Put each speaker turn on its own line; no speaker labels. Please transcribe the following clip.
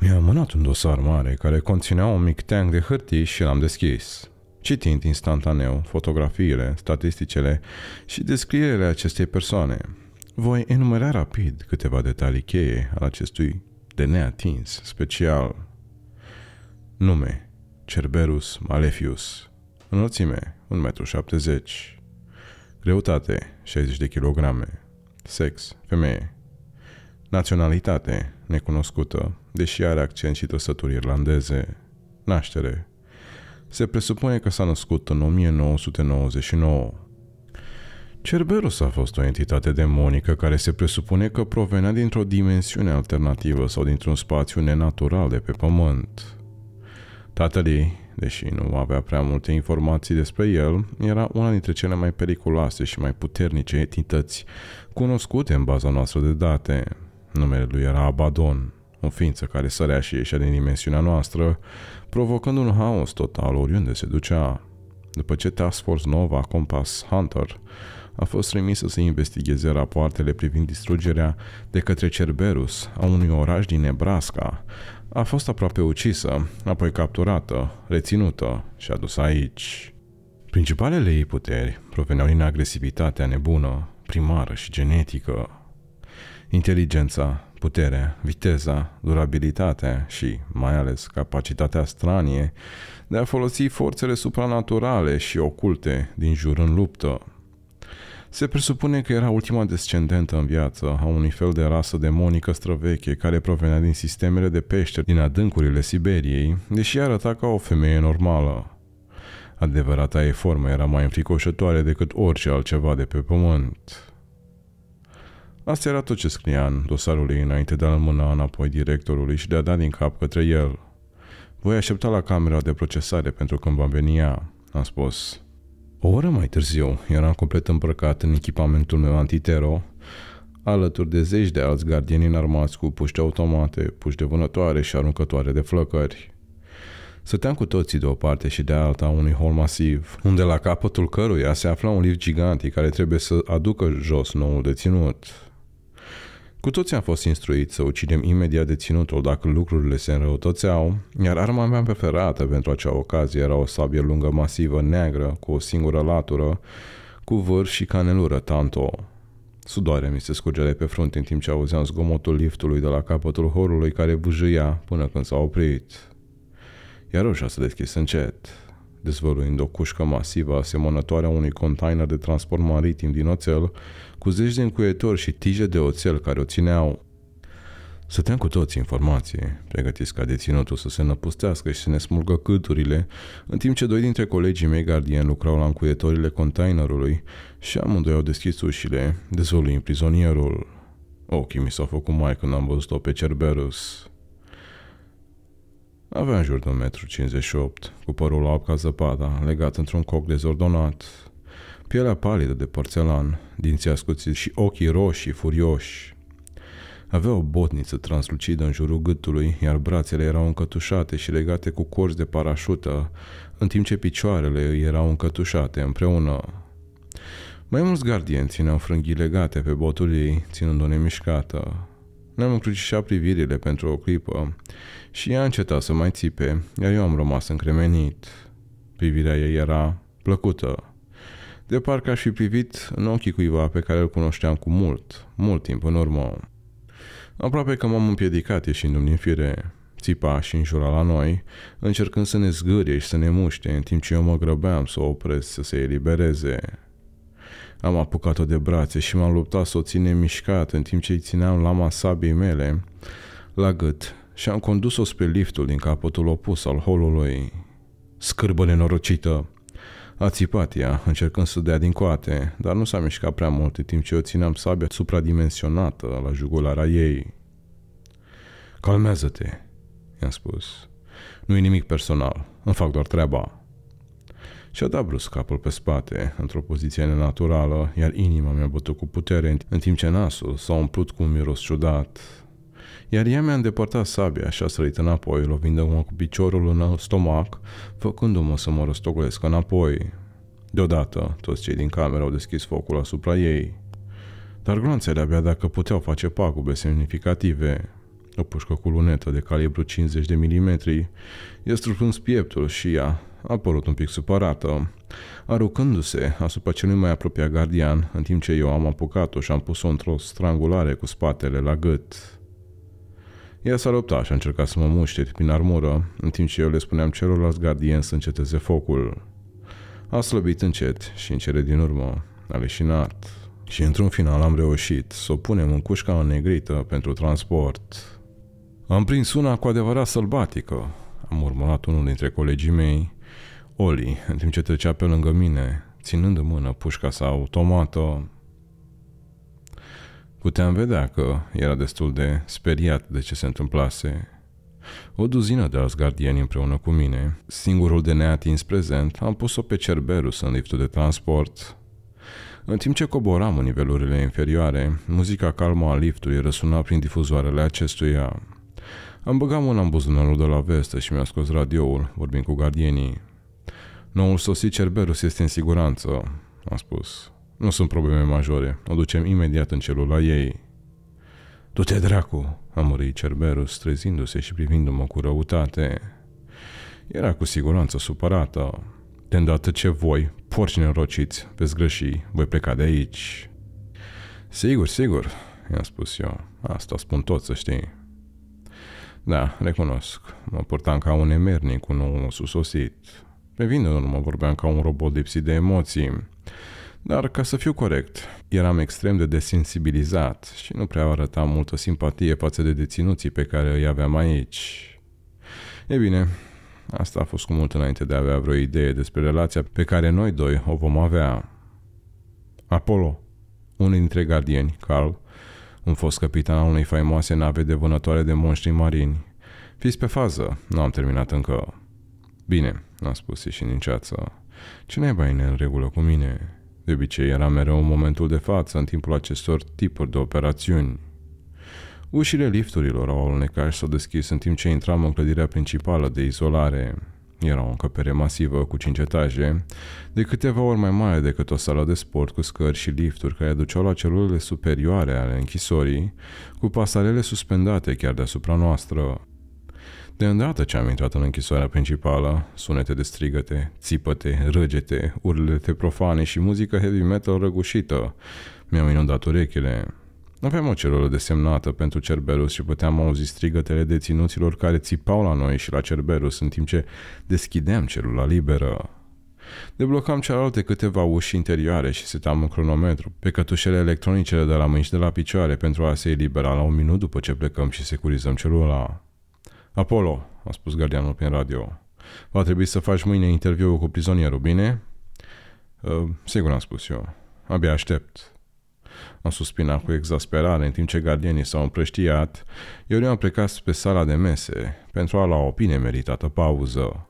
Mi-a mânat un dosar mare care conținea un mic tank de hârtii și l-am deschis, citind instantaneu fotografiile, statisticele și descrierile acestei persoane. Voi enumera rapid câteva detalii cheie al acestui de neatins special. Nume Cerberus malefius Înălțime 1,70 m Greutate 60 de kg Sex Femeie Naționalitate necunoscută, deși are accent și trăsături irlandeze. Naștere. Se presupune că s-a născut în 1999. Cerberus a fost o entitate demonică care se presupune că provenea dintr-o dimensiune alternativă sau dintr-un spațiu nenatural de pe pământ. Tatăl ei, deși nu avea prea multe informații despre el, era una dintre cele mai periculoase și mai puternice entități cunoscute în baza noastră de date. Numele lui era Abaddon, o ființă care sărea și ieșea din dimensiunea noastră, provocând un haos total oriunde se ducea. După ce Task Force Nova Compass Hunter a fost trimisă să investigheze rapoartele privind distrugerea de către Cerberus a unui oraș din Nebraska, a fost aproape ucisă, apoi capturată, reținută și adusă aici. Principalele ei puteri proveneau din agresivitatea nebună, primară și genetică Inteligența, puterea, viteza, durabilitatea și, mai ales, capacitatea stranie de a folosi forțele supranaturale și oculte din jur în luptă. Se presupune că era ultima descendentă în viață a unui fel de rasă demonică străveche care provenea din sistemele de pește din adâncurile Siberiei, deși arăta ca o femeie normală. Adevărata ei formă era mai înfricoșătoare decât orice altceva de pe pământ. Asta era tot ce scria în dosarul ei înainte de a-l mâna înapoi directorului și de a da din cap către el. Voi aștepta la camera de procesare pentru când va veni ea, am spus. O oră mai târziu, eram complet îmbrăcat în echipamentul meu antitero, alături de zeci de alți gardieni înarmați cu puști automate, puști de vânătoare și aruncătoare de flăcări. Săteam cu toții de o parte și de alta unui hol masiv, unde la capătul căruia se afla un lift gigantic care trebuie să aducă jos noul deținut. Cu toți am fost instruiți să ucidem imediat deținutul dacă lucrurile se înrăutățeau, iar arma mea preferată pentru acea ocazie era o sabie lungă masivă neagră cu o singură latură, cu vârf și canelură tanto. Sudoarea mi se scurgea pe frunte în timp ce auzeam zgomotul liftului de la capătul horului care bujuia până când s-a oprit. Iar ușa se deschis încet dezvăluind o cușcă masivă asemănătoare a unui container de transport maritim din oțel, cu zeci de încuietori și tije de oțel care o țineau. Săteam cu toți informații, pregătiți ca deținutul să se năpustească și să ne smulgă câturile, în timp ce doi dintre colegii mei gardieni lucrau la încuietorile containerului și amândoi au deschis ușile, dezvăluind prizonierul. Ochii mi s-au făcut mai când am văzut-o pe Cerberus. Avea în jur de 1,58 m, cu părul alb ca zăpada, legat într-un coc dezordonat, pielea palidă de porțelan, dinții ascuțiți și ochii roșii, furioși. Avea o botniță translucidă în jurul gâtului, iar brațele erau încătușate și legate cu corzi de parașută, în timp ce picioarele îi erau încătușate împreună. Mai mulți gardieni țineau frânghii legate pe botul ei, ținându o nemișcată. Ne-am încrucișat privirile pentru o clipă și ea înceta să mai țipe, iar eu am rămas încremenit. Privirea ei era plăcută. De parcă aș fi privit în ochii cuiva pe care îl cunoșteam cu mult, mult timp în urmă. Aproape că m-am împiedicat ieșindu-mi din fire. Țipa și înjura la noi, încercând să ne zgârie și să ne muște, în timp ce eu mă grăbeam să o opresc să se elibereze am apucat-o de brațe și m-am luptat să o ține mișcată în timp ce îi țineam lama sabiei mele la gât și am condus-o spre liftul din capătul opus al holului. Scârbă nenorocită! A țipat ea, încercând să dea din coate, dar nu s-a mișcat prea mult în timp ce o țineam sabia supradimensionată la jugulara ei. Calmează-te, i-am spus. Nu e nimic personal, îmi fac doar treaba. Și-a dat brusc capul pe spate, într-o poziție nenaturală, iar inima mi-a bătut cu putere, în timp ce nasul s-a umplut cu un miros ciudat. Iar ea mi-a îndepărtat sabia și a sărit înapoi, lovindu-mă cu piciorul în stomac, făcându-mă să mă răstogolesc înapoi. Deodată, toți cei din cameră au deschis focul asupra ei. Dar gloanțele abia dacă puteau face pagube semnificative o pușcă cu lunetă de calibru 50 de mm, i-a pieptul și ea a părut un pic supărată, arucându-se asupra celui mai apropiat gardian, în timp ce eu am apucat-o și am pus-o într-o strangulare cu spatele la gât. Ea s-a luptat și a încercat să mă muște prin armură, în timp ce eu le spuneam celorlalți gardieni să înceteze focul. A slăbit încet și în cele din urmă a leșinat. Și într-un final am reușit să o punem în cușca înnegrită pentru transport. Am prins una cu adevărat sălbatică, a murmurat unul dintre colegii mei, Oli, în timp ce trecea pe lângă mine, ținând în mână pușca sa automată. Puteam vedea că era destul de speriat de ce se întâmplase. O duzină de asgardieni împreună cu mine, singurul de neatins prezent, am pus-o pe Cerberus în liftul de transport. În timp ce coboram în nivelurile inferioare, muzica calmă a liftului răsuna prin difuzoarele acestuia. Am băgat mâna în buzunarul de la vestă și mi-a scos radioul, vorbind cu gardienii. Noul sosit Cerberus este în siguranță, am spus. Nu sunt probleme majore, o ducem imediat în celula ei. Du-te, dracu, a murit Cerberus, trezindu-se și privindu-mă cu răutate. Era cu siguranță supărată. De îndată ce voi, porci nerociți, veți greși, voi pleca de aici. Sigur, sigur, i-am spus eu. Asta spun toți, să știi. Da, recunosc. Mă purtam ca un emernic, un om susosit. Pe vine mă vorbeam ca un robot lipsit de emoții. Dar, ca să fiu corect, eram extrem de desensibilizat și nu prea arăta multă simpatie față de deținuții pe care îi aveam aici. E bine, asta a fost cu mult înainte de a avea vreo idee despre relația pe care noi doi o vom avea. Apollo, unul dintre gardieni, Carl, un fost capitan al unei faimoase nave de vânătoare de monștri marini. Fiți pe fază, nu am terminat încă. Bine, n-a spus și din ceață. Ce ne e în regulă cu mine? De obicei era mereu în momentul de față în timpul acestor tipuri de operațiuni. Ușile lifturilor au alunecat și s-au deschis în timp ce intram în clădirea principală de izolare. Era o încăpere masivă cu cinci etaje, de câteva ori mai mare decât o sală de sport cu scări și lifturi care duceau la celulele superioare ale închisorii, cu pasarele suspendate chiar deasupra noastră. De îndată ce am intrat în închisoarea principală, sunete de strigăte, țipăte, râgete, urlete profane și muzică heavy metal răgușită mi-au inundat urechile. Aveam o celulă desemnată pentru Cerberus și puteam auzi strigătele deținuților care țipau la noi și la Cerberus în timp ce deschideam celula liberă. Deblocam cealaltă câteva uși interioare și setam un cronometru pe cătușele electronice de la mâini și de la picioare pentru a se elibera la un minut după ce plecăm și securizăm celula. Apollo, a spus gardianul prin radio, va trebui să faci mâine interviul cu prizonierul, bine? Uh, sigur, am spus eu. Abia aștept. Am suspinat cu exasperare în timp ce gardienii s-au împrăștiat. Eu am plecat spre sala de mese pentru a lua o bine meritată pauză.